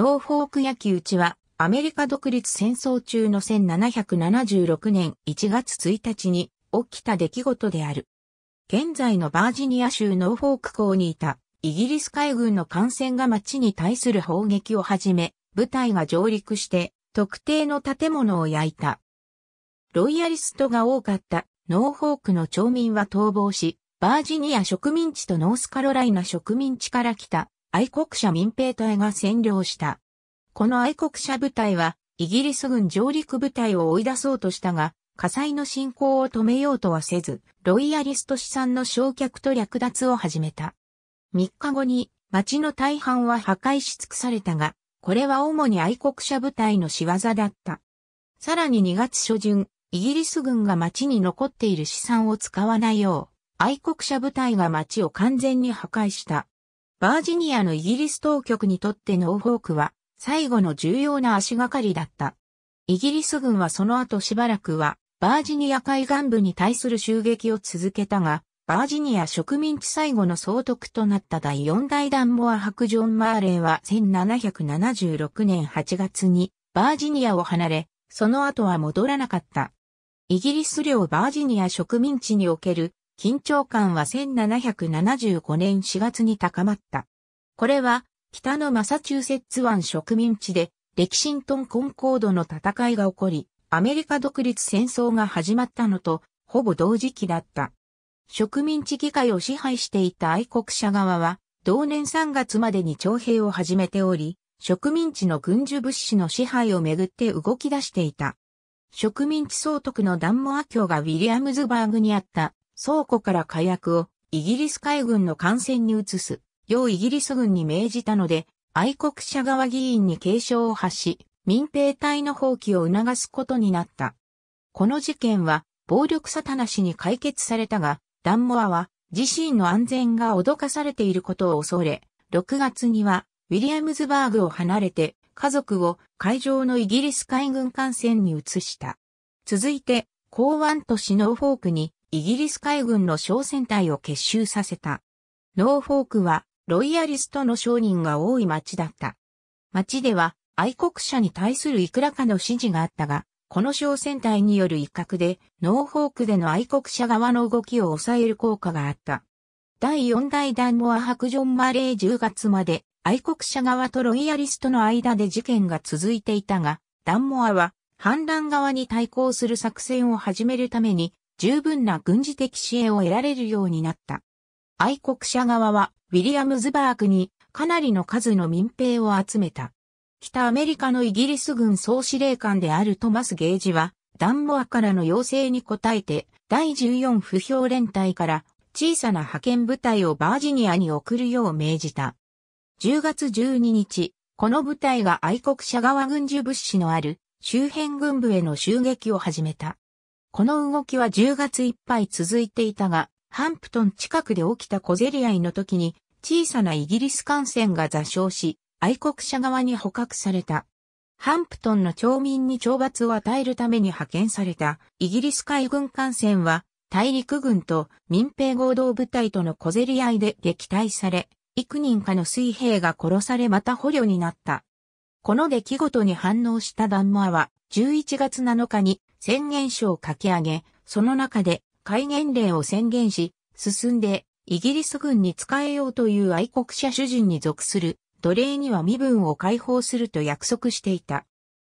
ノーフォーク焼き打ちは、アメリカ独立戦争中の1776年1月1日に起きた出来事である。現在のバージニア州ノーフォーク港にいたイギリス海軍の艦船が町に対する砲撃をはじめ、部隊が上陸して特定の建物を焼いた。ロイヤリストが多かったノーフォークの町民は逃亡し、バージニア植民地とノースカロライナ植民地から来た愛国者民兵隊が占領した。この愛国者部隊は、イギリス軍上陸部隊を追い出そうとしたが、火災の進行を止めようとはせず、ロイヤリスト資産の焼却と略奪を始めた。3日後に、町の大半は破壊し尽くされたが、これは主に愛国者部隊の仕業だった。さらに2月初旬、イギリス軍が町に残っている資産を使わないよう、愛国者部隊が町を完全に破壊した。バージニアのイギリス当局にとってノーフォークは最後の重要な足がかりだった。イギリス軍はその後しばらくはバージニア海岸部に対する襲撃を続けたが、バージニア植民地最後の総督となった第4代ダンモア白ジョン・マーレーは1776年8月にバージニアを離れ、その後は戻らなかった。イギリス領バージニア植民地における緊張感は1775年4月に高まった。これは、北のマサチューセッツ湾植民地で、歴史ントンコンコードの戦いが起こり、アメリカ独立戦争が始まったのと、ほぼ同時期だった。植民地議会を支配していた愛国者側は、同年3月までに徴兵を始めており、植民地の軍需物資の支配をめぐって動き出していた。植民地総督のダンモア教がウィリアムズバーグにあった倉庫から火薬をイギリス海軍の艦船に移す、ようイギリス軍に命じたので、愛国者側議員に警鐘を発し、民兵隊の放棄を促すことになった。この事件は、暴力沙汰なしに解決されたが、ダンモアは、自身の安全が脅かされていることを恐れ、6月には、ウィリアムズバーグを離れて、家族を海上のイギリス海軍艦船に移した。続いて、港湾都市ノーフォークにイギリス海軍の商船隊を結集させた。ノーフォークはロイヤリストの商人が多い町だった。町では愛国者に対するいくらかの支持があったが、この商船隊による威嚇で、ノーフォークでの愛国者側の動きを抑える効果があった。第四代ダンモア白ジョンマレー10月まで、愛国者側とロイヤリストの間で事件が続いていたが、ダンモアは反乱側に対抗する作戦を始めるために十分な軍事的支援を得られるようになった。愛国者側はウィリアムズバーグにかなりの数の民兵を集めた。北アメリカのイギリス軍総司令官であるトマス・ゲージは、ダンモアからの要請に応えて、第14不評連隊から小さな派遣部隊をバージニアに送るよう命じた。10月12日、この部隊が愛国者側軍需物資のある周辺軍部への襲撃を始めた。この動きは10月いっぱい続いていたが、ハンプトン近くで起きた小競り合いの時に小さなイギリス艦船が座礁し、愛国者側に捕獲された。ハンプトンの町民に懲罰を与えるために派遣されたイギリス海軍艦船は大陸軍と民兵合同部隊との小競り合いで撃退され、幾人かの水兵が殺されまた捕虜になった。この出来事に反応したダンマーは11月7日に宣言書を書き上げ、その中で戒厳令を宣言し、進んでイギリス軍に仕えようという愛国者主人に属する奴隷には身分を解放すると約束していた。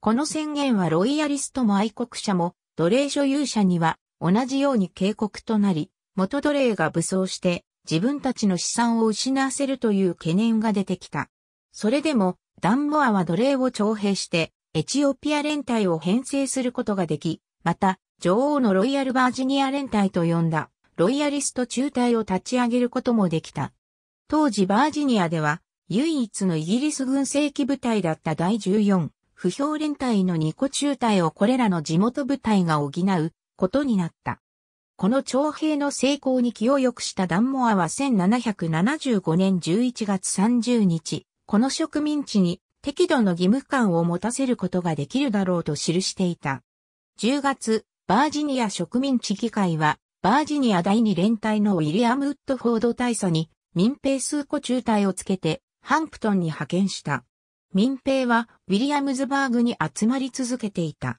この宣言はロイヤリストも愛国者も奴隷所有者には同じように警告となり、元奴隷が武装して自分たちの資産を失わせるという懸念が出てきた。それでもダンモアは奴隷を徴兵してエチオピア連隊を編成することができ、また、女王のロイヤルバージニア連隊と呼んだ、ロイヤリスト中隊を立ち上げることもできた。当時バージニアでは、唯一のイギリス軍正規部隊だった第14、不評連隊の2個中隊をこれらの地元部隊が補うことになった。この徴兵の成功に気を良くしたダンモアは1775年11月30日、この植民地に適度の義務感を持たせることができるだろうと記していた。10月、バージニア植民地議会は、バージニア第二連隊のウィリアム・ウッドフォード大佐に民兵数個中隊をつけて、ハンプトンに派遣した。民兵はウィリアムズバーグに集まり続けていた。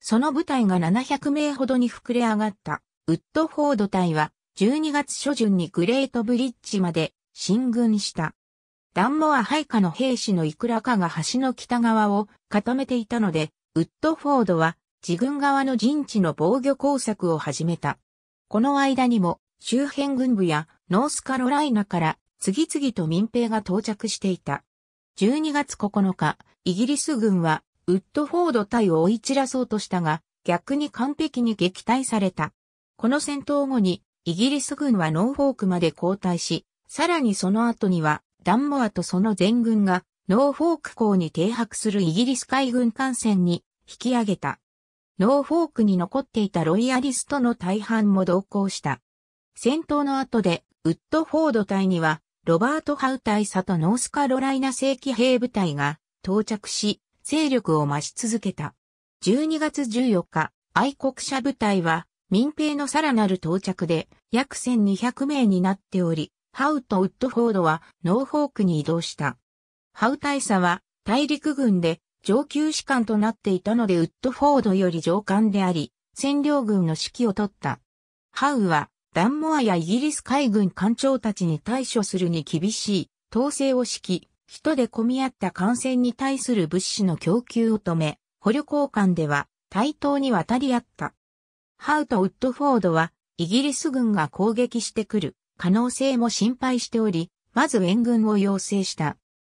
その部隊が700名ほどに膨れ上がった。ウッドフォード隊は12月初旬にグレートブリッジまで進軍した。ダンモア配下の兵士のいくらかが橋の北側を固めていたので、ウッドフォードは自軍側の陣地の防御工作を始めた。この間にも周辺軍部やノースカロライナから次々と民兵が到着していた。12月9日、イギリス軍はウッドフォード隊を追い散らそうとしたが、逆に完璧に撃退された。この戦闘後にイギリス軍はノーフォークまで後退し、さらにその後にはダンモアとその全軍がノーフォーク港に停泊するイギリス海軍艦船に引き上げた。ノーフォークに残っていたロイヤリストの大半も同行した。戦闘の後で、ウッドフォード隊には、ロバート・ハウ大佐とノースカロライナ正規兵部隊が到着し、勢力を増し続けた。12月14日、愛国者部隊は民兵のさらなる到着で約1200名になっており、ハウとウッドフォードはノーフォークに移動した。ハウ大佐は大陸軍で上級士官となっていたのでウッドフォードより上官であり、占領軍の指揮を取った。ハウはダンモアやイギリス海軍艦長たちに対処するに厳しい統制を敷き、人で混み合った感染に対する物資の供給を止め、捕虜交換では対等に渡り合った。ハウとウッドフォードはイギリス軍が攻撃してくる可能性も心配しており、まず援軍を要請した。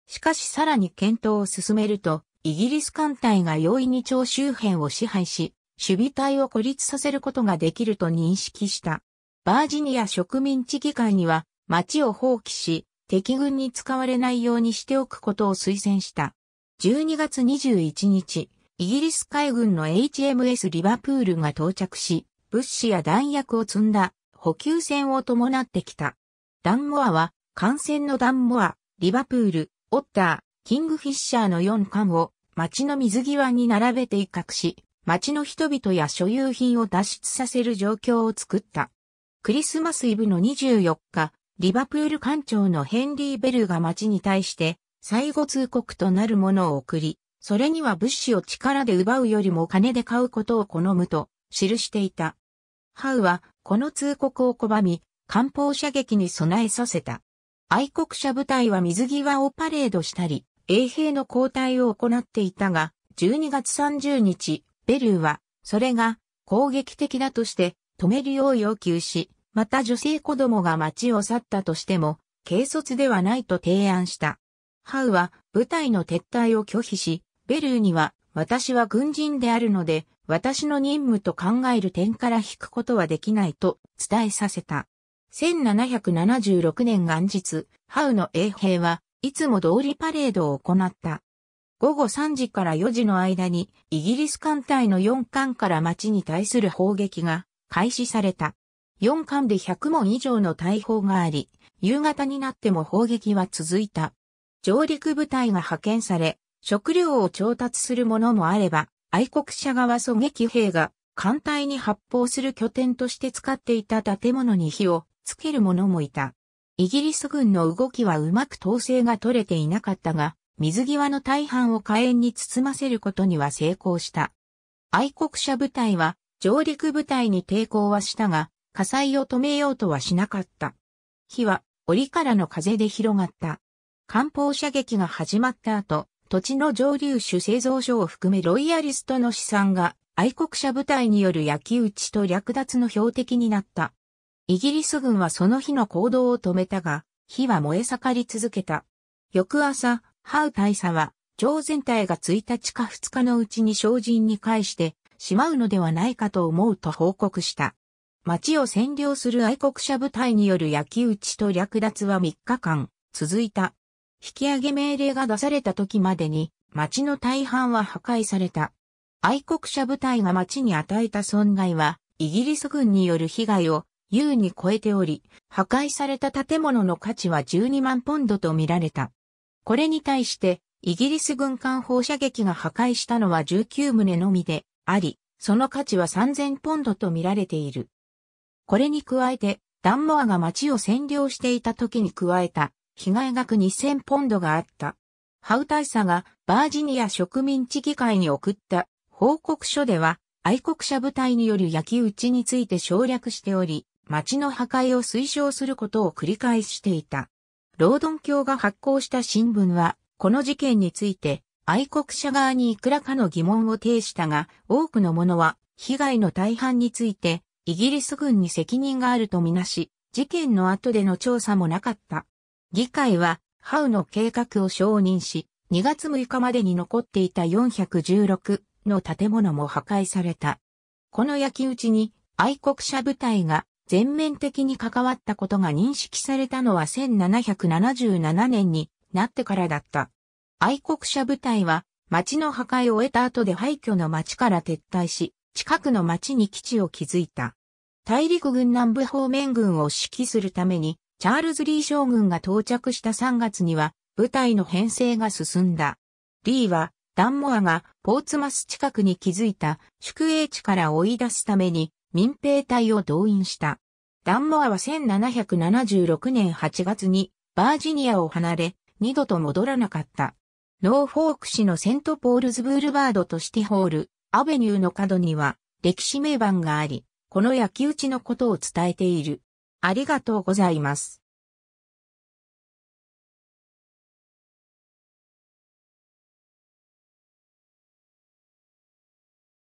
しかしさらに検討を進めると、イギリス艦隊が容易に長周辺を支配し、守備隊を孤立させることができると認識した。バージニア植民地議会には、町を放棄し、敵軍に使われないようにしておくことを推薦した。12月21日、イギリス海軍の HMS リバプールが到着し、物資や弾薬を積んだ補給線を伴ってきた。ダンモアは、艦船のダンモア、リバプール、オッター、キングフィッシャーの4艦を町の水際に並べて威嚇し、町の人々や所有品を脱出させる状況を作った。クリスマスイブの24日、リバプール艦長のヘンリー・ベルが町に対して、最後通告となるものを送り、それには物資を力で奪うよりも金で買うことを好むと記していた。ハウはこの通告を拒み、艦砲射撃に備えさせた。愛国者部隊は水際をパレードしたり、衛兵の交代を行っていたが、12月30日、ベルーは、それが攻撃的だとして止めるよう要求し、また女性子供が街を去ったとしても、軽率ではないと提案した。ハウは部隊の撤退を拒否し、ベルーには、私は軍人であるので、私の任務と考える点から引くことはできないと伝えさせた。1776年元日、ハウの衛兵はいつも通りパレードを行った。午後3時から4時の間にイギリス艦隊の4艦から町に対する砲撃が開始された。4艦で100門以上の大砲があり、夕方になっても砲撃は続いた。上陸部隊が派遣され、食料を調達するものもあれば、愛国者側狙撃兵が艦隊に発砲する拠点として使っていた建物に火をつける者もいた。イギリス軍の動きはうまく統制が取れていなかったが、水際の大半を火炎に包ませることには成功した。愛国者部隊は上陸部隊に抵抗はしたが、火災を止めようとはしなかった。火は檻からの風で広がった。艦砲射撃が始まった後、土地の上流種製造所を含めロイヤリストの資産が愛国者部隊による焼き討ちと略奪の標的になった。イギリス軍はその日の行動を止めたが、火は燃え盛り続けた。翌朝、ハウ大佐は、城全体が1日か2日のうちに精進に返してしまうのではないかと思うと報告した。町を占領する愛国者部隊による焼き討ちと略奪は3日間続いた。引き上げ命令が出された時までに、町の大半は破壊された。愛国者部隊が町に与えた損害は、イギリス軍による被害を優に超えており、破壊された建物の価値は12万ポンドと見られた。これに対して、イギリス軍艦放射撃が破壊したのは19棟のみであり、その価値は3000ポンドと見られている。これに加えて、ダンモアが町を占領していた時に加えた被害額2000ポンドがあった。ハウ大佐がバージニア植民地議会に送った報告書では、愛国者部隊による焼き討ちについて省略しており、町の破壊を推奨することを繰り返していた。ロードン教が発行した新聞は、この事件について、愛国者側にいくらかの疑問を呈したが、多くの者は、被害の大半について、イギリス軍に責任があるとみなし、事件の後での調査もなかった。議会は、ハウの計画を承認し、2月6日までに残っていた416の建物も破壊された。この焼き討ちに愛国者部隊が全面的に関わったことが認識されたのは1777年になってからだった。愛国者部隊は町の破壊を終えた後で廃墟の町から撤退し、近くの町に基地を築いた。大陸軍南部方面軍を指揮するためにチャールズ・リー将軍が到着した3月には、部隊の編成が進んだ。リーは、ダンモアがポーツマス近くに築いた宿営地から追い出すために民兵隊を動員した。ダンモアは1776年8月にバージニアを離れ、二度と戻らなかった。ノーフォーク市のセントポールズブールバードとシティホール、アベニューの角には歴史名盤があり、この焼き討ちのことを伝えている。ありがとうございます。